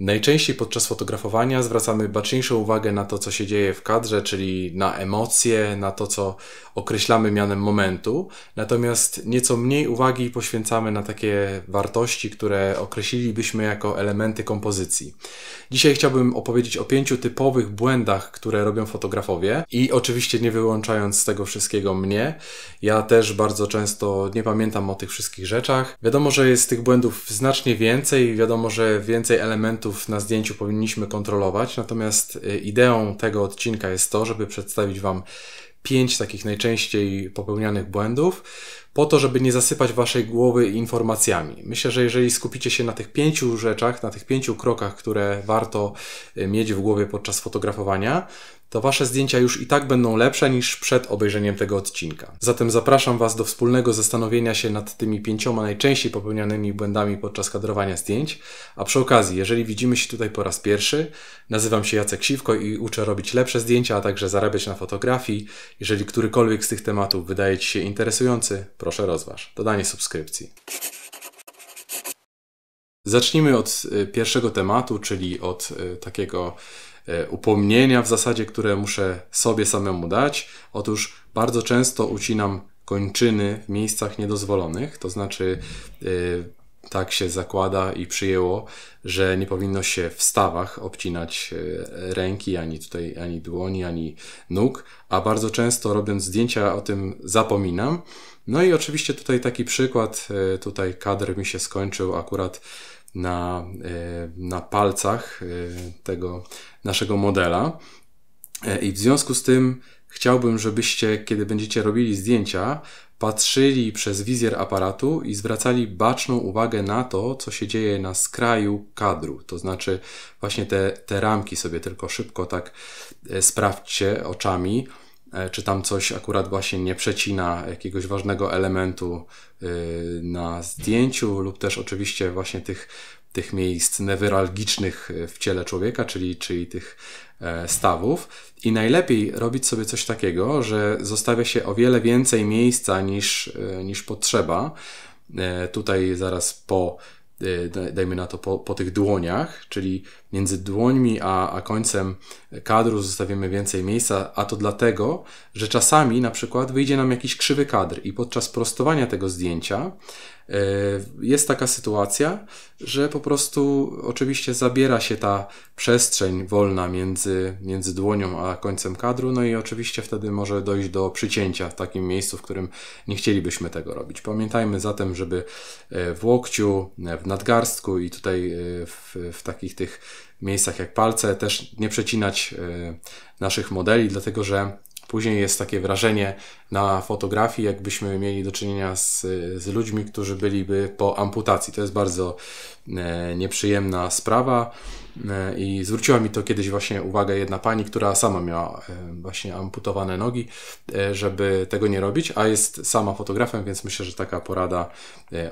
Najczęściej podczas fotografowania zwracamy baczniejszą uwagę na to, co się dzieje w kadrze, czyli na emocje, na to, co określamy mianem momentu, natomiast nieco mniej uwagi poświęcamy na takie wartości, które określilibyśmy jako elementy kompozycji. Dzisiaj chciałbym opowiedzieć o pięciu typowych błędach, które robią fotografowie i oczywiście nie wyłączając z tego wszystkiego mnie. Ja też bardzo często nie pamiętam o tych wszystkich rzeczach. Wiadomo, że jest tych błędów znacznie więcej, wiadomo, że więcej elementów elementów na zdjęciu powinniśmy kontrolować, natomiast y, ideą tego odcinka jest to, żeby przedstawić Wam pięć takich najczęściej popełnianych błędów, po to, żeby nie zasypać Waszej głowy informacjami. Myślę, że jeżeli skupicie się na tych pięciu rzeczach, na tych pięciu krokach, które warto y, mieć w głowie podczas fotografowania, to Wasze zdjęcia już i tak będą lepsze niż przed obejrzeniem tego odcinka. Zatem zapraszam Was do wspólnego zastanowienia się nad tymi pięcioma najczęściej popełnianymi błędami podczas kadrowania zdjęć, a przy okazji, jeżeli widzimy się tutaj po raz pierwszy, nazywam się Jacek Siwko i uczę robić lepsze zdjęcia, a także zarabiać na fotografii. Jeżeli którykolwiek z tych tematów wydaje Ci się interesujący, proszę rozważ dodanie subskrypcji. Zacznijmy od y, pierwszego tematu, czyli od y, takiego E, upomnienia w zasadzie, które muszę sobie samemu dać. Otóż bardzo często ucinam kończyny w miejscach niedozwolonych, to znaczy e, tak się zakłada i przyjęło, że nie powinno się w stawach obcinać e, ręki, ani tutaj, ani dłoni, ani nóg, a bardzo często robiąc zdjęcia o tym zapominam. No i oczywiście tutaj taki przykład, tutaj kadr mi się skończył akurat na, e, na palcach e, tego naszego modela. E, I w związku z tym chciałbym, żebyście, kiedy będziecie robili zdjęcia, patrzyli przez wizjer aparatu i zwracali baczną uwagę na to, co się dzieje na skraju kadru. To znaczy, właśnie te, te ramki sobie tylko szybko tak sprawdźcie oczami E, czy tam coś akurat właśnie nie przecina jakiegoś ważnego elementu e, na zdjęciu, lub też oczywiście właśnie tych, tych miejsc newralgicznych e, w ciele człowieka, czyli, czyli tych stawów. I najlepiej robić sobie coś takiego, że zostawia się o wiele więcej miejsca niż, niż potrzeba. Tutaj zaraz po Y, dajmy na to po, po tych dłoniach, czyli między dłońmi a, a końcem kadru zostawimy więcej miejsca, a to dlatego, że czasami na przykład wyjdzie nam jakiś krzywy kadr i podczas prostowania tego zdjęcia E, jest taka sytuacja, że po prostu oczywiście zabiera się ta przestrzeń wolna między, między dłonią a końcem kadru, no i oczywiście wtedy może dojść do przycięcia w takim miejscu, w którym nie chcielibyśmy tego robić. Pamiętajmy zatem, żeby e, w łokciu, e, w nadgarstku i tutaj w, w takich tych miejscach jak palce też nie przecinać naszych modeli, dlatego że Później jest takie wrażenie na fotografii, jakbyśmy mieli do czynienia z, z ludźmi, którzy byliby po amputacji. To jest bardzo e, nieprzyjemna sprawa. E, I zwróciła mi to kiedyś właśnie uwagę jedna pani, która sama miała e, właśnie amputowane nogi, e, żeby tego nie robić, a jest sama fotografem, więc myślę, że taka porada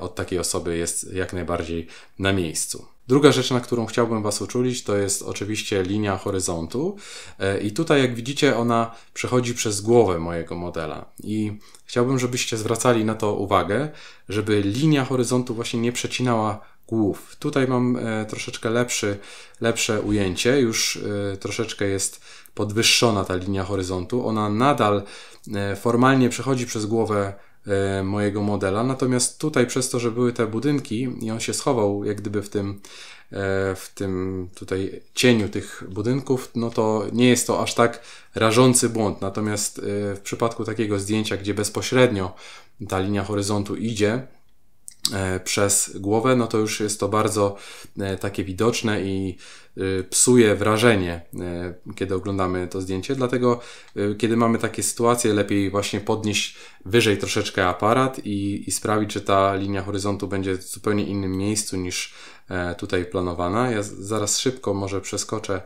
od takiej osoby jest jak najbardziej na miejscu. Druga rzecz, na którą chciałbym Was uczulić, to jest oczywiście linia horyzontu. I tutaj, jak widzicie, ona przechodzi przez głowę mojego modela. I chciałbym, żebyście zwracali na to uwagę, żeby linia horyzontu właśnie nie przecinała głów. Tutaj mam e, troszeczkę lepszy, lepsze ujęcie, już e, troszeczkę jest podwyższona ta linia horyzontu. Ona nadal e, formalnie przechodzi przez głowę mojego modela, natomiast tutaj przez to, że były te budynki i on się schował jak gdyby w tym, w tym tutaj cieniu tych budynków, no to nie jest to aż tak rażący błąd. Natomiast w przypadku takiego zdjęcia, gdzie bezpośrednio ta linia horyzontu idzie, E, przez głowę, no to już jest to bardzo e, takie widoczne i e, psuje wrażenie, kiedy oglądamy to zdjęcie. Dlatego, kiedy mamy takie sytuacje, lepiej właśnie podnieść wyżej troszeczkę aparat i, i sprawić, że ta linia horyzontu będzie w zupełnie innym miejscu niż tutaj planowana. Ja zaraz szybko może przeskoczę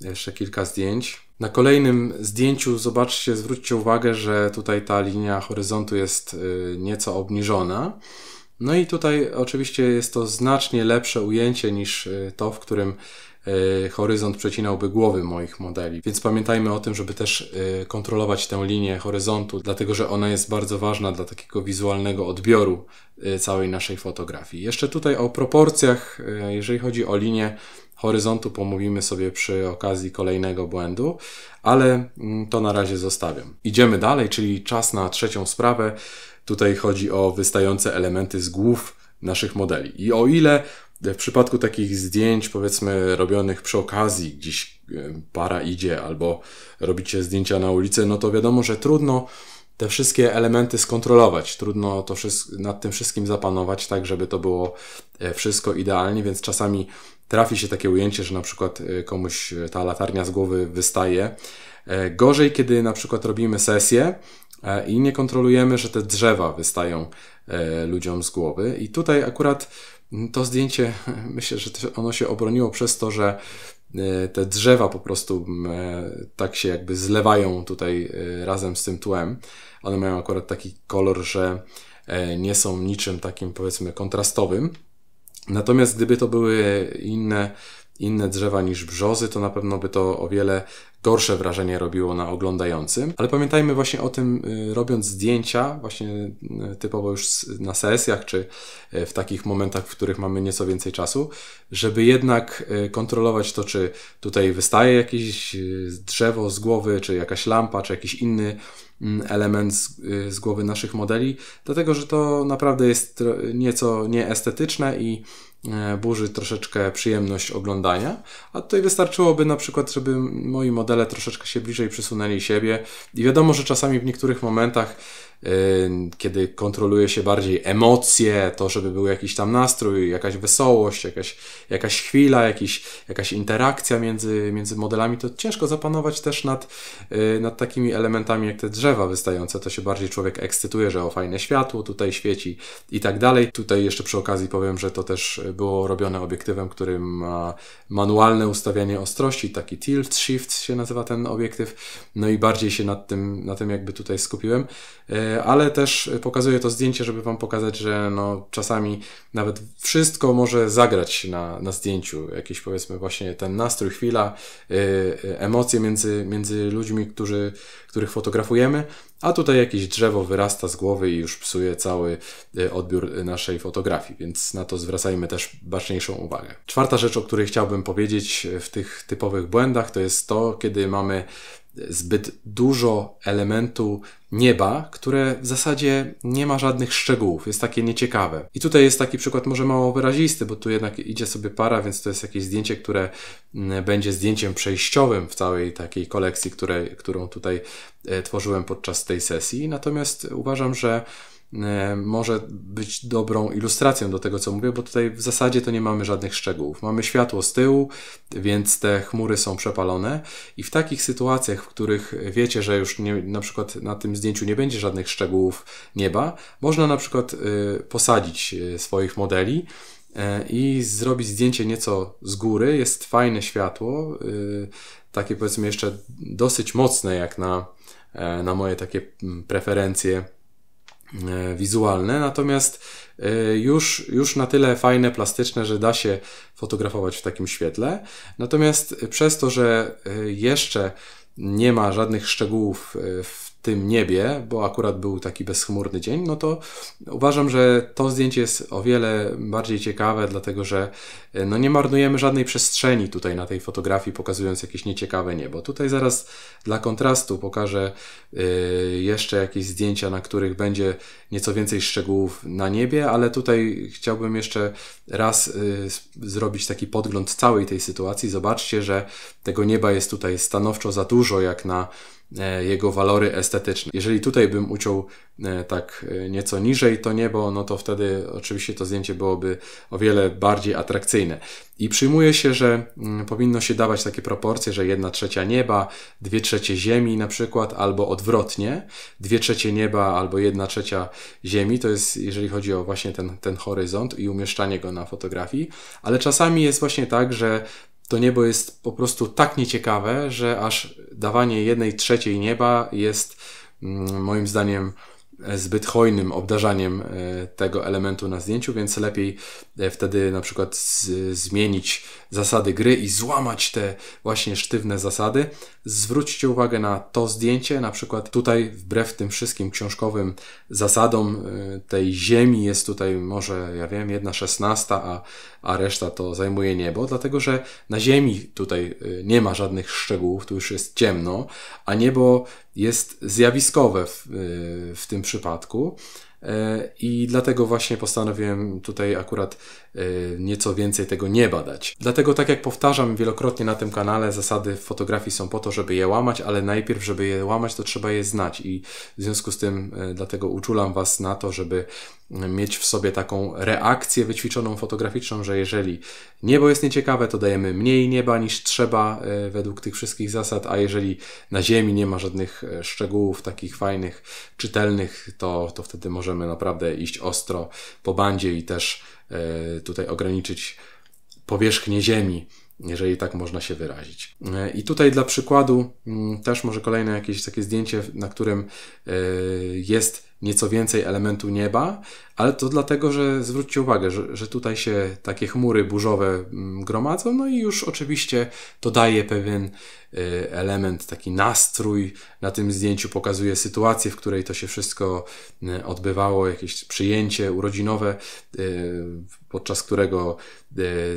jeszcze kilka zdjęć. Na kolejnym zdjęciu zobaczcie, zwróćcie uwagę, że tutaj ta linia horyzontu jest nieco obniżona. No i tutaj oczywiście jest to znacznie lepsze ujęcie niż e, to, w którym e, horyzont przecinałby głowy moich modeli. Więc pamiętajmy o tym, żeby też e, kontrolować tę linię horyzontu, dlatego że ona jest bardzo ważna dla takiego wizualnego odbioru całej naszej fotografii. Jeszcze tutaj o proporcjach, jeżeli chodzi o linię horyzontu, pomówimy sobie przy okazji kolejnego błędu, ale mm, to na razie zostawiam. Idziemy dalej, czyli czas na trzecią sprawę Tutaj chodzi o wystające elementy z głów naszych modeli. I o ile w przypadku takich zdjęć, powiedzmy, robionych przy okazji, gdzieś e, para idzie albo robicie zdjęcia na ulicy, no to wiadomo, że trudno te wszystkie elementy skontrolować. Trudno to nad tym wszystkim zapanować, tak żeby to było e, wszystko idealnie, więc czasami trafi się takie ujęcie, że na przykład e, komuś ta latarnia z głowy wystaje. Gorzej, kiedy na przykład robimy sesję, E, i nie kontrolujemy, że te drzewa wystają e, ludziom z głowy. I tutaj akurat to zdjęcie, myślę, że ono się obroniło przez to, że e, te drzewa po prostu tak się jakby zlewają tutaj razem z tym tłem. One mają akurat taki kolor, że nie są niczym takim powiedzmy kontrastowym. Natomiast gdyby to były inne inne drzewa niż brzozy, to na pewno by to o wiele gorsze wrażenie robiło na oglądającym. Ale pamiętajmy właśnie o tym, y, robiąc zdjęcia, właśnie y, typowo już na sesjach, czy y, w takich momentach, w których mamy nieco więcej czasu, żeby jednak kontrolować to, czy tutaj wystaje jakieś drzewo z głowy, czy jakaś lampa, czy jakiś inny mm, element z, z głowy naszych modeli, dlatego że to naprawdę jest nieco nieestetyczne i E, burzy troszeczkę przyjemność oglądania, a tutaj wystarczyłoby na przykład, żeby moi modele troszeczkę się bliżej przysunęli siebie i wiadomo, że czasami w niektórych momentach kiedy kontroluje się bardziej emocje, to żeby był jakiś tam nastrój, jakaś wesołość, jakaś, jakaś chwila, jakiś, jakaś interakcja między, między modelami, to ciężko zapanować też nad, y, nad takimi elementami jak te drzewa wystające. To się bardziej człowiek ekscytuje, że o fajne światło tutaj świeci i tak dalej. Tutaj jeszcze przy okazji powiem, że to też było robione obiektywem, który ma manualne ustawianie ostrości, taki tilt shift się nazywa ten obiektyw. No i bardziej się nad tym, na tym jakby tutaj skupiłem y, ale też pokazuję to zdjęcie, żeby Wam pokazać, że no, czasami nawet wszystko może zagrać na, na zdjęciu. Jakiś powiedzmy właśnie ten nastrój, chwila, y, y, emocje między, między ludźmi, którzy, których fotografujemy, a tutaj jakieś drzewo wyrasta z głowy i już psuje cały y, odbiór naszej fotografii, więc na to zwracajmy też baczniejszą uwagę. Czwarta rzecz, o której chciałbym powiedzieć w tych typowych błędach, to jest to, kiedy mamy zbyt dużo elementu nieba, które w zasadzie nie ma żadnych szczegółów, jest takie nieciekawe. I tutaj jest taki przykład może mało wyrazisty, bo tu jednak idzie sobie para, więc to jest jakieś zdjęcie, które mm, będzie zdjęciem przejściowym w całej takiej kolekcji, które, którą tutaj e, tworzyłem podczas tej sesji. Natomiast uważam, że E, może być dobrą ilustracją do tego, co mówię, bo tutaj w zasadzie to nie mamy żadnych szczegółów. Mamy światło z tyłu, więc te chmury są przepalone i w takich sytuacjach, w których wiecie, że już nie, na przykład na tym zdjęciu nie będzie żadnych szczegółów nieba, można na przykład e, posadzić e, swoich modeli i zrobić zdjęcie nieco z góry. Jest fajne światło, takie powiedzmy jeszcze dosyć mocne jak na, na moje takie mm, preferencje E, wizualne, natomiast e, już, już na tyle fajne, plastyczne, że da się fotografować w takim świetle. Natomiast e, przez to, że jeszcze nie ma żadnych szczegółów w tym niebie, bo akurat był taki bezchmurny dzień, no to uważam, że to zdjęcie jest o wiele bardziej ciekawe, dlatego że e, no nie marnujemy żadnej przestrzeni tutaj na tej fotografii, pokazując jakieś nieciekawe niebo. Tutaj zaraz dla kontrastu pokażę e, jeszcze jakieś zdjęcia, na których będzie nieco więcej szczegółów na niebie, ale tutaj chciałbym jeszcze raz e, zrobić taki podgląd całej tej sytuacji. Zobaczcie, że tego nieba jest tutaj stanowczo za dużo, jak na E, jego walory estetyczne. Jeżeli tutaj bym uciął e, tak e, nieco niżej to niebo, no to wtedy oczywiście to zdjęcie byłoby o wiele bardziej atrakcyjne. I przyjmuje się, że mm, powinno się dawać takie proporcje, że 1 trzecia nieba, 2 trzecie ziemi na przykład, albo odwrotnie, 2 trzecie nieba albo 1 trzecia ziemi, to jest jeżeli chodzi o właśnie ten, ten horyzont i umieszczanie go na fotografii, ale czasami jest właśnie tak, że to niebo jest po prostu tak nieciekawe, że aż dawanie jednej trzeciej nieba jest mm, moim zdaniem e, zbyt hojnym obdarzaniem e, tego elementu na zdjęciu, więc lepiej e, wtedy na przykład zmienić zasady gry i złamać te właśnie sztywne zasady, Zwróćcie uwagę na to zdjęcie, na przykład tutaj, wbrew tym wszystkim książkowym zasadom y, tej ziemi jest tutaj może, ja wiem, jedna szesnasta, a, a reszta to zajmuje niebo, dlatego że na ziemi tutaj y, nie ma żadnych szczegółów, tu już jest ciemno, a niebo jest zjawiskowe w, y, w tym przypadku. I dlatego właśnie postanowiłem tutaj akurat Y, nieco więcej tego nie badać. Dlatego, tak jak powtarzam wielokrotnie na tym kanale, zasady w fotografii są po to, żeby je łamać, ale najpierw, żeby je łamać, to trzeba je znać i w związku z tym y, dlatego uczulam Was na to, żeby y, mieć w sobie taką reakcję wyćwiczoną fotograficzną, że jeżeli niebo jest nieciekawe, to dajemy mniej nieba niż trzeba według tych wszystkich zasad, a jeżeli na ziemi nie ma żadnych szczegółów takich fajnych, czytelnych, to, to wtedy możemy naprawdę iść ostro po bandzie i też E, tutaj ograniczyć powierzchnię Ziemi, jeżeli tak można się wyrazić. E, I tutaj dla przykładu mm, też może kolejne jakieś takie zdjęcie, na którym e, jest nieco więcej elementu nieba, ale to dlatego, że zwróćcie uwagę, że, że tutaj się takie chmury burzowe mm, gromadzą, no i już oczywiście to daje pewien y, element, taki nastrój. Na tym zdjęciu pokazuje sytuację, w której to się wszystko y, odbywało, jakieś przyjęcie urodzinowe, y, podczas którego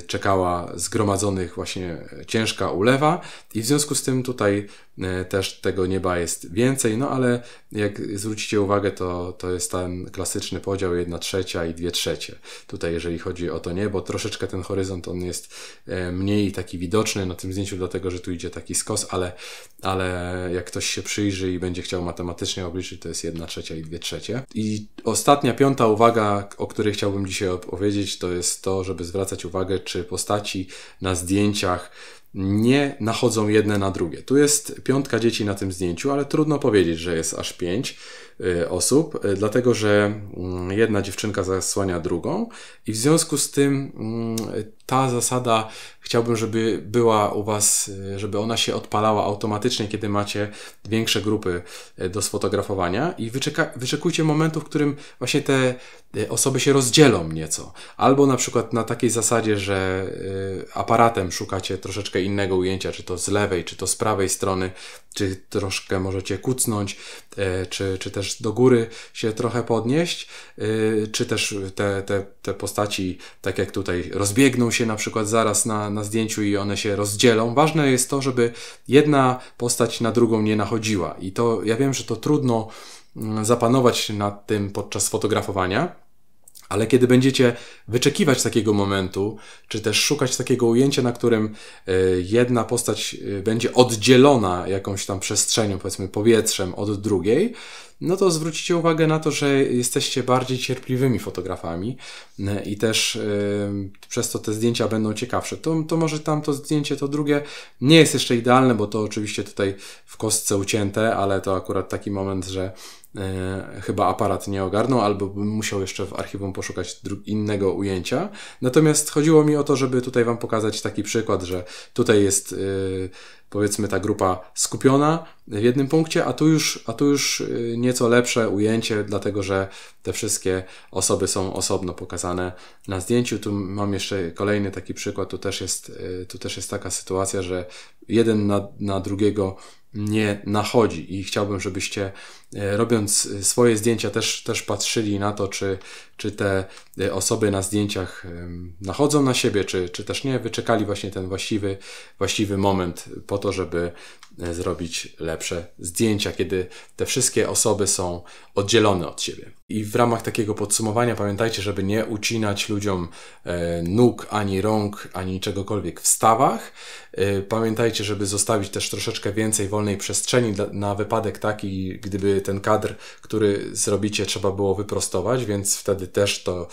czekała zgromadzonych właśnie ciężka ulewa i w związku z tym tutaj też tego nieba jest więcej, no ale jak zwrócicie uwagę, to, to jest ten klasyczny podział jedna trzecia i dwie trzecie. Tutaj jeżeli chodzi o to niebo, troszeczkę ten horyzont on jest e, mniej taki widoczny na tym zdjęciu, dlatego że tu idzie taki skos, ale, ale jak ktoś się przyjrzy i będzie chciał matematycznie obliczyć, to jest jedna trzecia i dwie trzecie. I ostatnia, piąta uwaga, o której chciałbym dzisiaj opowiedzieć, to jest to, żeby zwracać uwagę, czy postaci na zdjęciach nie nachodzą jedne na drugie. Tu jest piątka dzieci na tym zdjęciu, ale trudno powiedzieć, że jest aż pięć. Y, osób, y, dlatego że mm, jedna dziewczynka zasłania drugą i w związku z tym mm, ta zasada chciałbym, żeby była u Was, y, żeby ona się odpalała automatycznie, kiedy macie większe grupy do sfotografowania i wyczeka, wyczekujcie momentu, w którym właśnie te osoby się rozdzielą nieco. Albo na przykład na takiej zasadzie, że aparatem szukacie troszeczkę innego ujęcia, czy to z lewej, czy to z prawej strony czy troszkę możecie kucnąć, e, czy, czy też do góry się trochę podnieść, e, czy też te, te, te postaci, tak jak tutaj, rozbiegną się na przykład zaraz na, na zdjęciu i one się rozdzielą. Ważne jest to, żeby jedna postać na drugą nie nachodziła. I to ja wiem, że to trudno mm, zapanować nad tym podczas fotografowania ale kiedy będziecie wyczekiwać takiego momentu, czy też szukać takiego ujęcia, na którym e, jedna postać e, będzie oddzielona jakąś tam przestrzenią, powiedzmy powietrzem od drugiej, no to zwrócicie uwagę na to, że jesteście bardziej cierpliwymi fotografami e, i też e, przez to te zdjęcia będą ciekawsze. To, to może tamto zdjęcie, to drugie nie jest jeszcze idealne, bo to oczywiście tutaj w kostce ucięte, ale to akurat taki moment, że e, chyba aparat nie ogarnął, albo bym musiał jeszcze w archiwum poszukać innego ujęcia. Natomiast chodziło mi o to, żeby tutaj Wam pokazać taki przykład, że tutaj jest powiedzmy ta grupa skupiona w jednym punkcie, a tu już, a tu już y, nieco lepsze ujęcie, dlatego że te wszystkie osoby są osobno pokazane na zdjęciu. Tu mam jeszcze kolejny taki przykład, tu też jest, y, tu też jest taka sytuacja, że jeden na, na drugiego nie nachodzi i chciałbym, żebyście E, robiąc e, swoje zdjęcia, też, też patrzyli na to, czy, czy te e, osoby na zdjęciach nachodzą na siebie, czy, czy też nie. Wyczekali właśnie ten właściwy, właściwy moment po to, żeby zrobić lepsze zdjęcia, kiedy te wszystkie osoby są oddzielone od siebie. I w ramach takiego podsumowania pamiętajcie, żeby nie ucinać ludziom nóg, ani rąk, ani czegokolwiek w stawach. Pamiętajcie, żeby zostawić też troszeczkę więcej wolnej przestrzeni na wypadek taki, gdyby ten kadr, który zrobicie, trzeba było wyprostować, więc wtedy też to,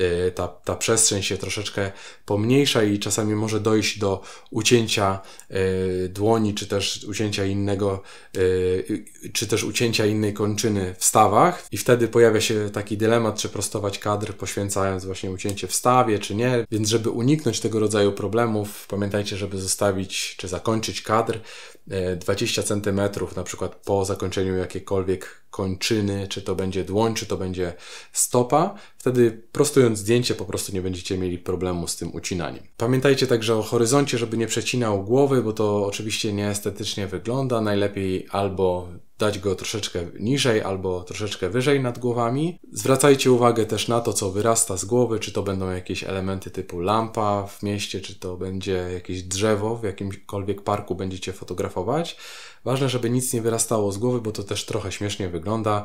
e, ta, ta przestrzeń się troszeczkę pomniejsza i czasami może dojść do ucięcia e, dłoni, czy też ucięcia innego, e, czy też ucięcia innej kończyny w stawach. I wtedy pojawia się taki dylemat, czy prostować kadr, poświęcając właśnie ucięcie w stawie, czy nie. Więc żeby uniknąć tego rodzaju problemów, pamiętajcie, żeby zostawić, czy zakończyć kadr 20 cm na przykład po zakończeniu jakiejkolwiek jakiekolwiek kończyny, czy to będzie dłoń, czy to będzie stopa, Wtedy prostując zdjęcie po prostu nie będziecie mieli problemu z tym ucinaniem. Pamiętajcie także o horyzoncie, żeby nie przecinał głowy, bo to oczywiście nieestetycznie wygląda. Najlepiej albo dać go troszeczkę niżej albo troszeczkę wyżej nad głowami. Zwracajcie uwagę też na to, co wyrasta z głowy, czy to będą jakieś elementy typu lampa w mieście, czy to będzie jakieś drzewo w jakimkolwiek parku będziecie fotografować. Ważne, żeby nic nie wyrastało z głowy, bo to też trochę śmiesznie wygląda.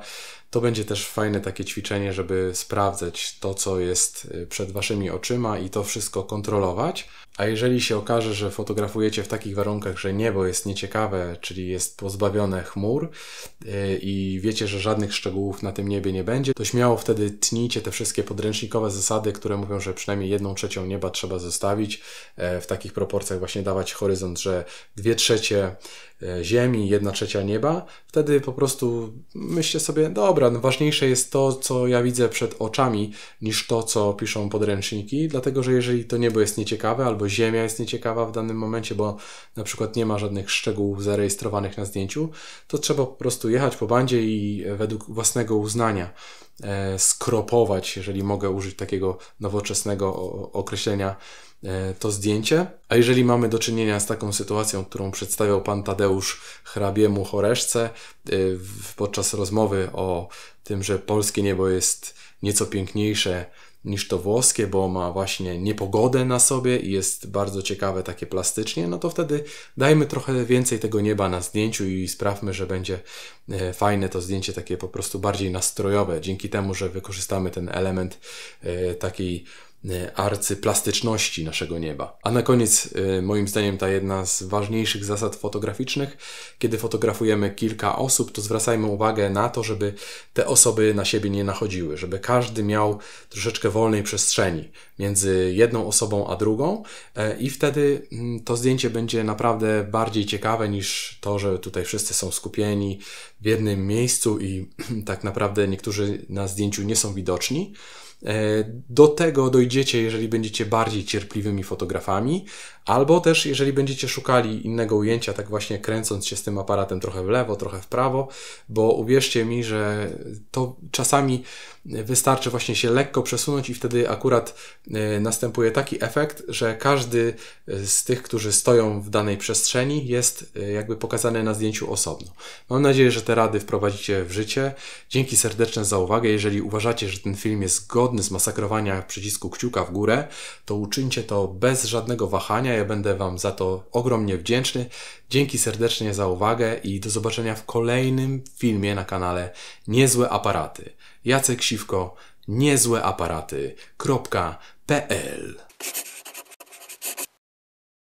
To będzie też fajne takie ćwiczenie, żeby sprawdzać patrzeć to, co jest y, przed waszymi oczyma i to wszystko kontrolować. A jeżeli się okaże, że fotografujecie w takich warunkach, że niebo jest nieciekawe, czyli jest pozbawione chmur y, i wiecie, że żadnych szczegółów na tym niebie nie będzie, to śmiało wtedy tnijcie te wszystkie podręcznikowe zasady, które mówią, że przynajmniej jedną trzecią nieba trzeba zostawić, y, w takich proporcjach właśnie dawać horyzont, że dwie trzecie E, ziemi, jedna trzecia nieba, wtedy po prostu myślę sobie, dobra, no ważniejsze jest to, co ja widzę przed oczami, niż to, co piszą podręczniki, dlatego że jeżeli to niebo jest nieciekawe, albo ziemia jest nieciekawa w danym momencie, bo na przykład nie ma żadnych szczegółów zarejestrowanych na zdjęciu, to trzeba po prostu jechać po bandzie i e, według własnego uznania e, skropować, jeżeli mogę użyć takiego nowoczesnego określenia, E, to zdjęcie. A jeżeli mamy do czynienia z taką sytuacją, którą przedstawiał pan Tadeusz hrabiemu Choreszce e, podczas rozmowy o tym, że polskie niebo jest nieco piękniejsze niż to włoskie, bo ma właśnie niepogodę na sobie i jest bardzo ciekawe takie plastycznie, no to wtedy dajmy trochę więcej tego nieba na zdjęciu i sprawmy, że będzie e, fajne to zdjęcie takie po prostu bardziej nastrojowe, dzięki temu, że wykorzystamy ten element takiej Y, arcyplastyczności naszego nieba. A na koniec, y, moim zdaniem, ta jedna z ważniejszych zasad fotograficznych, kiedy fotografujemy kilka osób, to zwracajmy uwagę na to, żeby te osoby na siebie nie nachodziły, żeby każdy miał troszeczkę wolnej przestrzeni między jedną osobą a drugą, e, i wtedy mm, to zdjęcie będzie naprawdę bardziej ciekawe niż to, że tutaj wszyscy są skupieni w jednym miejscu i tak naprawdę niektórzy na zdjęciu nie są widoczni. E, do tego dojdziecie, jeżeli będziecie bardziej cierpliwymi fotografami, Albo też, jeżeli będziecie szukali innego ujęcia, tak właśnie kręcąc się z tym aparatem trochę w lewo, trochę w prawo, bo uwierzcie mi, że to czasami wystarczy właśnie się lekko przesunąć i wtedy akurat e, następuje taki efekt, że każdy e, z tych, którzy stoją w danej przestrzeni jest e, jakby pokazany na zdjęciu osobno. Mam nadzieję, że te rady wprowadzicie w życie. Dzięki serdeczne za uwagę. Jeżeli uważacie, że ten film jest godny zmasakrowania przycisku kciuka w górę, to uczyńcie to bez żadnego wahania ja będę Wam za to ogromnie wdzięczny. Dzięki serdecznie za uwagę i do zobaczenia w kolejnym filmie na kanale Niezłe Aparaty. Jacek Siwko, niezłeaparaty.pl